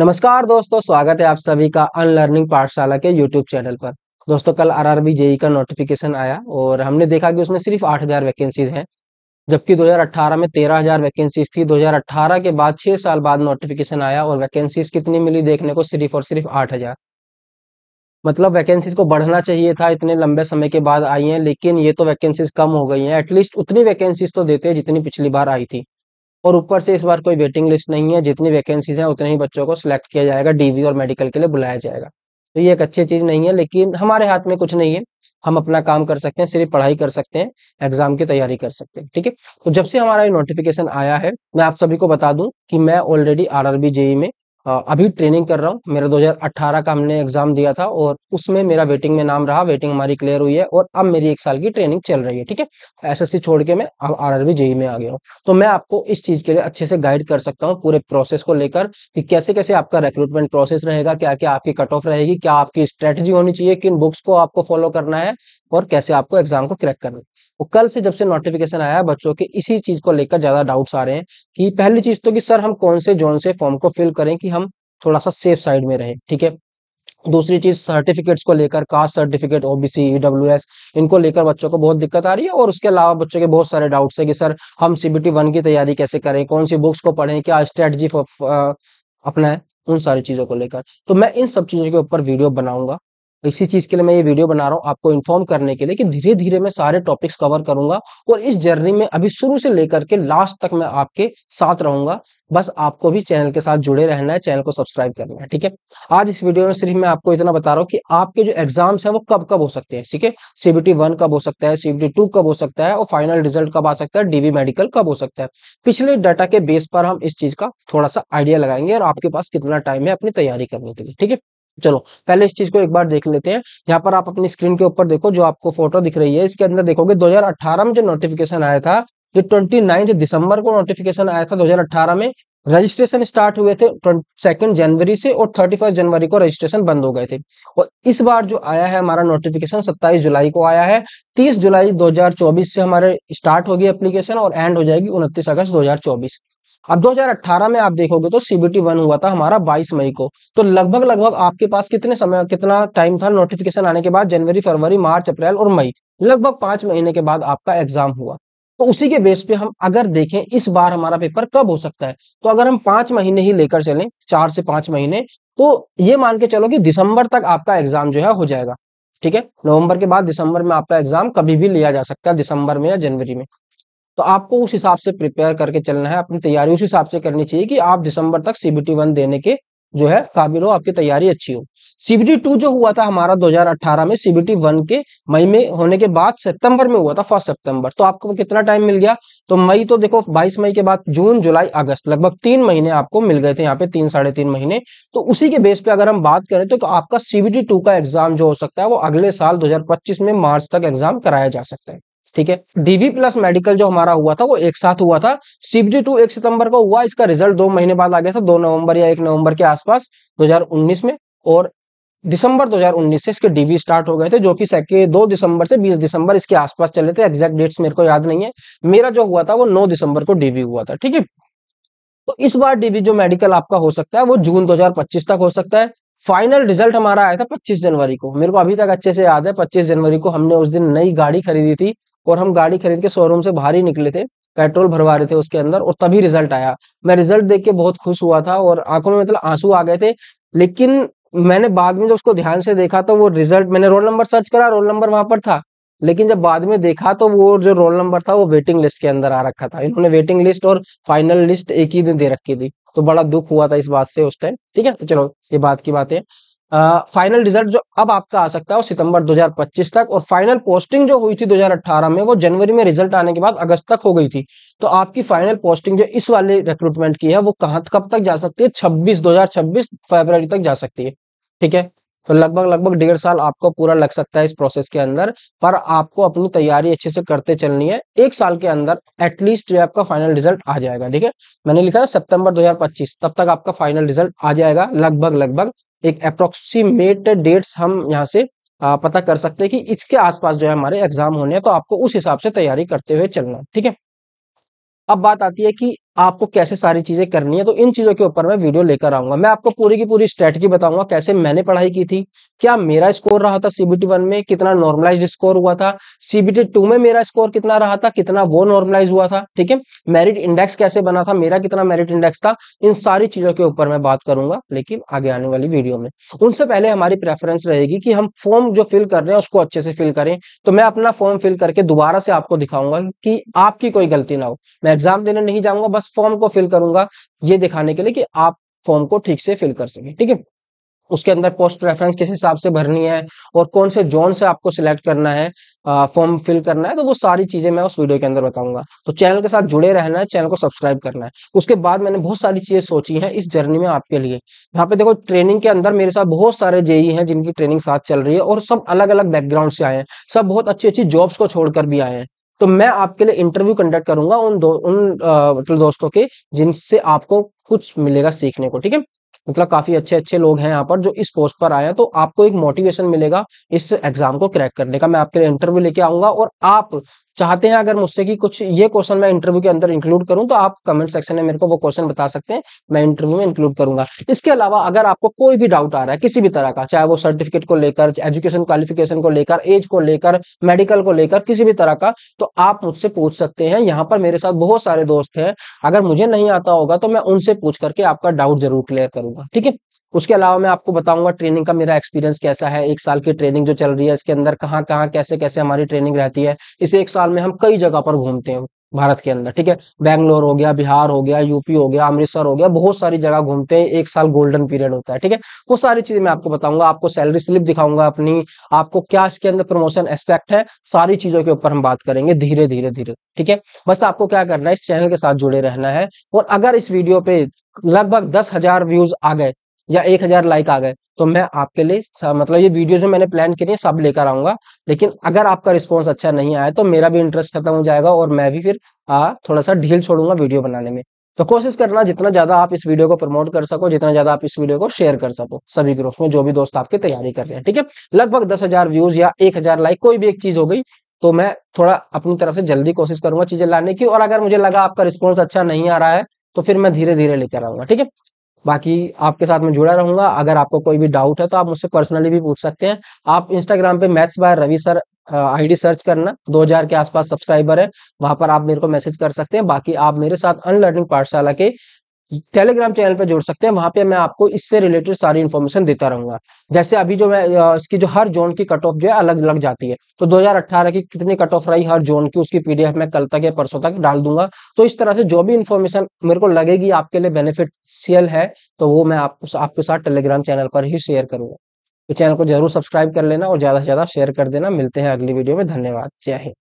नमस्कार दोस्तों स्वागत है आप सभी का अनलर्निंग पाठशाला के यूट्यूब चैनल पर दोस्तों कल आरआरबी जेई का नोटिफिकेशन आया और हमने देखा कि उसमें सिर्फ 8000 वैकेंसीज हैं जबकि 2018 में 13000 वैकेंसीज थी 2018 के बाद 6 साल बाद नोटिफिकेशन आया और वैकेंसीज कितनी मिली देखने को सिर्फ और सिर्फ 8000 मतलब वैकेंसीज को बढ़ना चाहिए था इतने लंबे समय के बाद आई हैं लेकिन ये तो वैकेंसीज कम हो गई हैं एटलीस्ट उतनी वैकेंसीज तो देते हैं जितनी पिछली बार आई थी और ऊपर से इस बार कोई वेटिंग लिस्ट नहीं है जितनी वैकेंसीज हैं उतने ही बच्चों को सिलेक्ट किया जाएगा डीवी और मेडिकल के लिए बुलाया जाएगा तो ये एक अच्छी चीज़ नहीं है लेकिन हमारे हाथ में कुछ नहीं है हम अपना काम कर सकते हैं सिर्फ पढ़ाई कर सकते हैं एग्जाम की तैयारी कर सकते हैं ठीक है तो जब से हमारा ये नोटिफिकेशन आया है मैं आप सभी को बता दूं कि मैं ऑलरेडी आरआरबी जेई में अभी ट्रेनिंग कर रहा हूँ मेरा 2018 का हमने एग्जाम दिया था और उसमें मेरा वेटिंग में नाम रहा वेटिंग हमारी क्लियर हुई है और अब मेरी एक साल की ट्रेनिंग चल रही है ठीक है एसएससी छोड़ के मैं अब आरआरबी जेई में आ गया हूँ तो मैं आपको इस चीज के लिए अच्छे से गाइड कर सकता हूँ पूरे प्रोसेस को लेकर कि कैसे कैसे आपका रिक्रूटमेंट प्रोसेस रहेगा क्या क्या आपकी कट ऑफ रहेगी क्या आपकी स्ट्रेटेजी होनी चाहिए किन बुक्स को आपको फॉलो करना है और कैसे आपको एग्जाम को क्रैक करना है तो कल से जब से नोटिफिकेशन आया बच्चों के इसी चीज को लेकर ज्यादा डाउट्स आ रहे हैं कि पहली चीज तो कि सर हम कौन से जोन से फॉर्म को फिल करें कि हम थोड़ा सा सेफ साइड में रहे ठीक है दूसरी चीज सर्टिफिकेट्स को लेकर कास्ट सर्टिफिकेट ओबीसी ईडब्ल्यू इनको लेकर बच्चों को बहुत दिक्कत आ रही है और उसके अलावा बच्चों के बहुत सारे डाउट्स है कि सर हम सीबीटी वन की तैयारी कैसे करें कौन सी बुक्स को पढ़ें क्या स्ट्रेटजी uh, अपना है उन सारी चीजों को लेकर तो मैं इन सब चीजों के ऊपर वीडियो बनाऊंगा तो इसी चीज के लिए मैं ये वीडियो बना रहा हूँ आपको इन्फॉर्म करने के लिए कि धीरे धीरे मैं सारे टॉपिक्स कवर करूंगा और इस जर्नी में अभी शुरू से लेकर के लास्ट तक मैं आपके साथ रहूंगा बस आपको भी चैनल के साथ जुड़े रहना है चैनल को सब्सक्राइब करना है ठीक है आज इस वीडियो में सिर्फ मैं आपको इतना बता रहा हूँ कि आपके जो एग्जाम्स हैं वो कब कब हो सकते हैं ठीक है सीबीटी वन कब हो सकता है सीबीटी टू कब हो सकता है और फाइनल रिजल्ट कब आ सकता है डीवी मेडिकल कब हो सकता है पिछले डाटा के बेस पर हम इस चीज का थोड़ा सा आइडिया लगाएंगे और आपके पास कितना टाइम है अपनी तैयारी करने के लिए ठीक है चलो पहले इस चीज को एक बार देख लेते हैं यहाँ पर आप अपनी स्क्रीन के ऊपर देखो जो आपको फोटो दिख रही है इसके अंदर देखोगे 2018 में जो नोटिफिकेशन आया था ये ट्वेंटी दिसंबर को नोटिफिकेशन आया था 2018 में रजिस्ट्रेशन स्टार्ट हुए थे सेकेंड जनवरी से और थर्टी फर्स्ट जनवरी को रजिस्ट्रेशन बंद हो गए थे और इस बार जो आया है हमारा नोटिफिकेशन सत्ताईस जुलाई को आया है तीस जुलाई चौबीस से हमारे स्टार्ट होगी एप्लीकेशन और एंड हो जाएगी उनतीस अगस्त चौबीस अब 2018 में आप देखोगे तो सीबीटी वन हुआ था हमारा 22 मई को तो लगभग लगभग आपके पास कितने समय कितना टाइम था नोटिफिकेशन आने के बाद जनवरी फरवरी मार्च अप्रैल और मई लगभग पांच महीने के बाद आपका एग्जाम हुआ तो उसी के बेस पे हम अगर देखें इस बार हमारा पेपर कब हो सकता है तो अगर हम पांच महीने ही लेकर चलें चार से पांच महीने तो ये मान के चलो कि दिसंबर तक आपका एग्जाम जो है हो जाएगा ठीक है नवंबर के बाद दिसंबर में आपका एग्जाम कभी भी लिया जा सकता है दिसंबर में या जनवरी में तो आपको उस हिसाब से प्रिपेयर करके चलना है अपनी तैयारी उस हिसाब से करनी चाहिए कि आप दिसंबर तक सीबीटी वन देने के जो है काबिल हो आपकी तैयारी अच्छी हो सीबीटी टू जो हुआ था हमारा 2018 में सीबीटी वन के मई में होने के बाद सितंबर में हुआ था फर्स्ट सितंबर तो आपको कितना टाइम मिल गया तो मई तो देखो 22 मई के बाद जून जुलाई अगस्त लगभग तीन महीने आपको मिल गए थे यहाँ पे तीन साढ़े तीन महीने तो उसी के बेस पे अगर हम बात करें तो, आपका सीबीटी टू का एग्जाम जो हो सकता है वो अगले साल दो में मार्च तक एग्जाम कराया जा सकता है ठीक है डीवी प्लस मेडिकल जो हमारा हुआ था वो एक साथ हुआ था सीबीडी टू एक सितंबर को हुआ इसका रिजल्ट दो महीने बाद आ गया था दो नवंबर या एक नवंबर के आसपास 2019 में और दिसंबर 2019 से इसके डीवी स्टार्ट हो गए थे जो कि दो दिसंबर से 20 दिसंबर इसके आसपास चले थे एग्जैक्ट डेट्स मेरे को याद नहीं है मेरा जो हुआ था वो नौ दिसंबर को डीवी हुआ था ठीक है तो इस बार डीवी जो मेडिकल आपका हो सकता है वो जून दो तक हो सकता है फाइनल रिजल्ट हमारा आया था 25 जनवरी को मेरे को अभी तक अच्छे से याद है 25 जनवरी को हमने उस दिन नई गाड़ी खरीदी थी और हम गाड़ी खरीद के शोरूम से बाहर ही निकले थे पेट्रोल भरवा रहे थे उसके अंदर और तभी रिजल्ट आया मैं रिजल्ट देख के बहुत खुश हुआ था और आंखों में मतलब आंसू आ गए थे लेकिन मैंने बाद में जब उसको ध्यान से देखा तो वो रिजल्ट मैंने रोल नंबर सर्च करा रोल नंबर वहां पर था लेकिन जब बाद में देखा तो वो जो रोल नंबर था वो वेटिंग लिस्ट के अंदर आ रखा था इन्होंने वेटिंग लिस्ट और फाइनल लिस्ट एक ही दिन दे रखी थी तो बड़ा दुख हुआ था इस बात से उस टाइम ठीक है तो चलो ये बात की बात है फाइनल रिजल्ट जो अब आपका आ सकता है वो सितंबर 2025 तक और फाइनल पोस्टिंग जो हुई थी 2018 में वो जनवरी में रिजल्ट आने के बाद अगस्त तक हो गई थी तो आपकी फाइनल पोस्टिंग जो इस वाले रिक्रूटमेंट की है वो कहाँ कब तक जा सकती है 26 2026 फरवरी तक जा सकती है ठीक है तो लगभग लगभग डेढ़ साल आपको पूरा लग सकता है इस प्रोसेस के अंदर पर आपको अपनी तैयारी अच्छे से करते चलनी है एक साल के अंदर एटलीस्ट जो आपका फाइनल रिजल्ट आ जाएगा ठीक है मैंने लिखा ना सितंबर 2025 तब तक आपका फाइनल रिजल्ट आ जाएगा लगभग लगभग एक अप्रोक्सीमेट डेट्स हम यहाँ से पता कर सकते हैं कि इसके आसपास जो है हमारे एग्जाम होने हैं तो आपको उस हिसाब से तैयारी करते हुए चलना ठीक है अब बात आती है कि आपको कैसे सारी चीजें करनी है तो इन चीजों के ऊपर मैं वीडियो लेकर आऊंगा मैं आपको पूरी की पूरी स्ट्रेटजी बताऊंगा कैसे मैंने पढ़ाई की थी क्या मेरा स्कोर रहा था सीबीटी वन में कितना नॉर्मलाइज स्कोर हुआ था सीबीटी टू में मेरा स्कोर कितना रहा था कितना वो नॉर्मलाइज हुआ था ठीक है मेरिट इंडेक्स कैसे बना था मेरा कितना मेरिट इंडेक्स था इन सारी चीजों के ऊपर मैं बात करूंगा लेकिन आगे आने वाली वीडियो में उनसे पहले हमारी प्रेफरेंस रहेगी कि हम फॉर्म जो फिल कर रहे हैं उसको अच्छे से फिल करें तो मैं अपना फॉर्म फिल करके दोबारा से आपको दिखाऊंगा कि आपकी कोई गलती ना हो मैं एग्जाम देने नहीं जाऊंगा बस फॉर्म को फिल करूंगा ये दिखाने के लिए कि आप फॉर्म को ठीक से फिल कर सके ठीक है उसके अंदर पोस्ट रेफरेंस किस हिसाब से भरनी है और कौन से जोन से आपको सिलेक्ट करना है फॉर्म फिल करना है तो वो सारी चीजें मैं उस वीडियो के अंदर बताऊंगा तो चैनल के साथ जुड़े रहना है चैनल को सब्सक्राइब करना है उसके बाद मैंने बहुत सारी चीजें सोची हैं इस जर्नी में आपके लिए यहाँ पे देखो ट्रेनिंग के अंदर मेरे साथ बहुत सारे जेई e हैं जिनकी ट्रेनिंग साथ चल रही है और सब अलग अलग बैकग्राउंड से आए हैं सब बहुत अच्छी अच्छी जॉब्स को छोड़कर भी आए हैं तो मैं आपके लिए इंटरव्यू कंडक्ट करूंगा उन दो उन मतलब दोस्तों के जिनसे आपको कुछ मिलेगा सीखने को ठीक है मतलब काफी अच्छे अच्छे लोग हैं यहाँ पर जो इस पोस्ट पर आया तो आपको एक मोटिवेशन मिलेगा इस एग्जाम को क्रैक करने का मैं आपके लिए इंटरव्यू लेके आऊंगा और आप चाहते हैं अगर मुझसे कि कुछ ये क्वेश्चन मैं इंटरव्यू के अंदर इंक्लूड करूं तो आप कमेंट सेक्शन में मेरे को वो क्वेश्चन बता सकते हैं मैं इंटरव्यू में इंक्लूड करूंगा इसके अलावा अगर आपको कोई भी डाउट आ रहा है किसी भी तरह का चाहे वो सर्टिफिकेट को लेकर एजुकेशन क्वालिफिकेशन को लेकर एज को लेकर मेडिकल को लेकर किसी भी तरह का तो आप मुझसे पूछ सकते हैं यहाँ पर मेरे साथ बहुत सारे दोस्त हैं अगर मुझे नहीं आता होगा तो मैं उनसे पूछ करके आपका डाउट जरूर क्लियर करूंगा ठीक है उसके अलावा मैं आपको बताऊंगा ट्रेनिंग का मेरा एक्सपीरियंस कैसा है एक साल की ट्रेनिंग जो चल रही है इसके अंदर कहाँ कहाँ कैसे कैसे हमारी ट्रेनिंग रहती है इस एक साल में हम कई जगह पर घूमते हैं भारत के अंदर ठीक है बैंगलोर हो गया बिहार हो गया यूपी हो गया अमृतसर हो गया बहुत सारी जगह घूमते हैं एक साल गोल्डन पीरियड होता है ठीक है वो सारी चीजें मैं आपको बताऊंगा आपको सैलरी स्लिप दिखाऊंगा अपनी आपको क्या इसके अंदर प्रमोशन एस्पेक्ट है सारी चीजों के ऊपर हम बात करेंगे धीरे धीरे धीरे ठीक है बस आपको क्या करना है इस चैनल के साथ जुड़े रहना है और अगर इस वीडियो पे लगभग दस हजार व्यूज आ गए या एक हजार लाइक आ गए तो मैं आपके लिए मतलब ये वीडियो जो मैंने प्लान करी सब लेकर आऊंगा लेकिन अगर आपका रिस्पॉन्स अच्छा नहीं आया तो मेरा भी इंटरेस्ट खत्म हो जाएगा और मैं भी फिर आ, थोड़ा सा ढील छोड़ूंगा वीडियो बनाने में तो कोशिश करना जितना ज्यादा आप इस वीडियो को प्रमोट कर सको जितना ज्यादा आप इस वीडियो को शेयर कर सको सभी ग्रुप में जो भी दोस्त आपकी तैयारी कर रहे हैं ठीक है लगभग दस हजार व्यूज या एक हजार लाइक कोई भी एक चीज हो गई तो मैं थोड़ा अपनी तरफ से जल्दी कोशिश करूंगा चीजें लाने की और अगर मुझे लगा आपका रिस्पॉन्स अच्छा नहीं आ रहा है तो फिर मैं धीरे धीरे लेकर आऊंगा ठीक है बाकी आपके साथ में जुड़ा रहूंगा अगर आपको कोई भी डाउट है तो आप मुझसे पर्सनली भी पूछ सकते हैं आप इंस्टाग्राम पे maths by Ravi sir ID search करना 2000 के आसपास सब्सक्राइबर है वहां पर आप मेरे को मैसेज कर सकते हैं बाकी आप मेरे साथ अनलर्निंग पाठशाला के टेलीग्राम चैनल पर जोड़ सकते हैं वहां पे मैं आपको इससे रिलेटेड सारी इन्फॉर्मेशन देता रहूंगा जैसे अभी जो मैं इसकी जो हर जोन की कट ऑफ जो है अलग अलग जाती है तो 2018 की कितनी कट ऑफ रही हर जोन की उसकी पीडीएफ मैं कल तक या परसों तक डाल दूंगा तो इस तरह से जो भी इन्फॉर्मेशन मेरे को लगेगी आपके लिए बेनिफिशियल है तो वो मैं आप, आपके साथ टेलीग्राम चैनल पर ही शेयर करूंगा तो चैनल को जरूर सब्सक्राइब कर लेना और ज्यादा से ज्यादा शेयर कर देना मिलते हैं अगली वीडियो में धन्यवाद जय हिंद